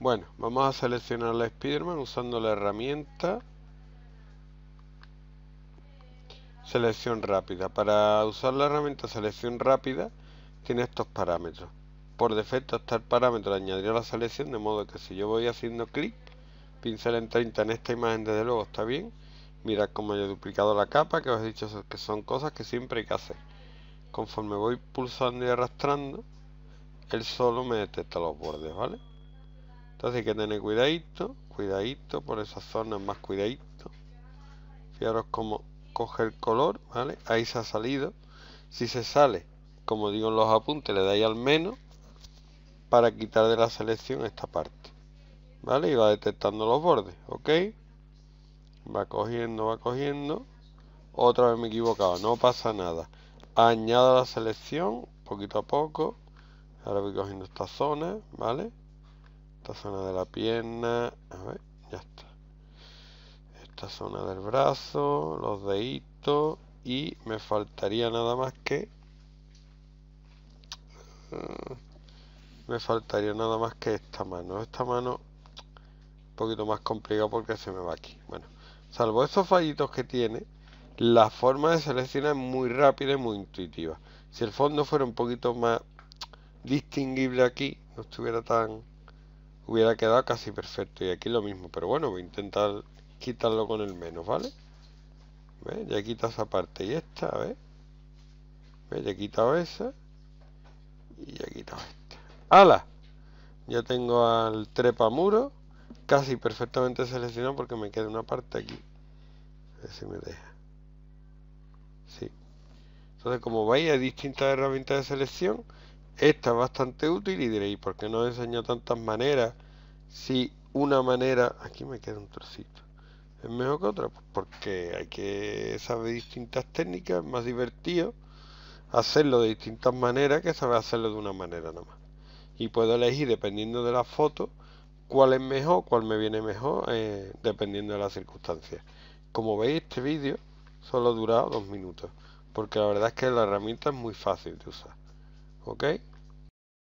Bueno, vamos a seleccionar la Spiderman usando la herramienta selección rápida. Para usar la herramienta selección rápida tiene estos parámetros. Por defecto está el parámetro de añadir la selección, de modo que si yo voy haciendo clic, pincel en 30 en esta imagen desde luego está bien. Mira cómo yo he duplicado la capa, que os he dicho que son cosas que siempre hay que hacer. Conforme voy pulsando y arrastrando, él solo me detecta los bordes, ¿vale? Entonces hay que tener cuidadito, cuidadito por esas zonas, más cuidadito. Fijaros cómo coge el color, ¿vale? Ahí se ha salido. Si se sale, como digo en los apuntes, le dais al menos para quitar de la selección esta parte. ¿Vale? Y va detectando los bordes, ¿ok? Va cogiendo, va cogiendo. Otra vez me he equivocado, no pasa nada. Añado la selección, poquito a poco. Ahora voy cogiendo esta zona, ¿vale? esta zona de la pierna, a ver, ya está. Esta zona del brazo, los deditos y me faltaría nada más que... Eh, me faltaría nada más que esta mano. Esta mano un poquito más complicado porque se me va aquí. Bueno, salvo esos fallitos que tiene, la forma de seleccionar es muy rápida y muy intuitiva. Si el fondo fuera un poquito más distinguible aquí, no estuviera tan hubiera quedado casi perfecto y aquí lo mismo pero bueno voy a intentar quitarlo con el menos vale ya quita esa parte y esta a ya he quitado esa y ya he quitado esta ¡Hala! ya tengo al trepamuro casi perfectamente seleccionado porque me queda una parte aquí si me deja sí entonces como veis hay distintas herramientas de selección esta es bastante útil y diréis, ¿por qué no enseño tantas maneras? Si una manera, aquí me queda un trocito, es mejor que otra, porque hay que saber distintas técnicas, es más divertido hacerlo de distintas maneras que saber hacerlo de una manera nomás. Y puedo elegir, dependiendo de la foto, cuál es mejor, cuál me viene mejor, eh, dependiendo de las circunstancias. Como veis, este vídeo solo dura dos minutos, porque la verdad es que la herramienta es muy fácil de usar. ¿Ok?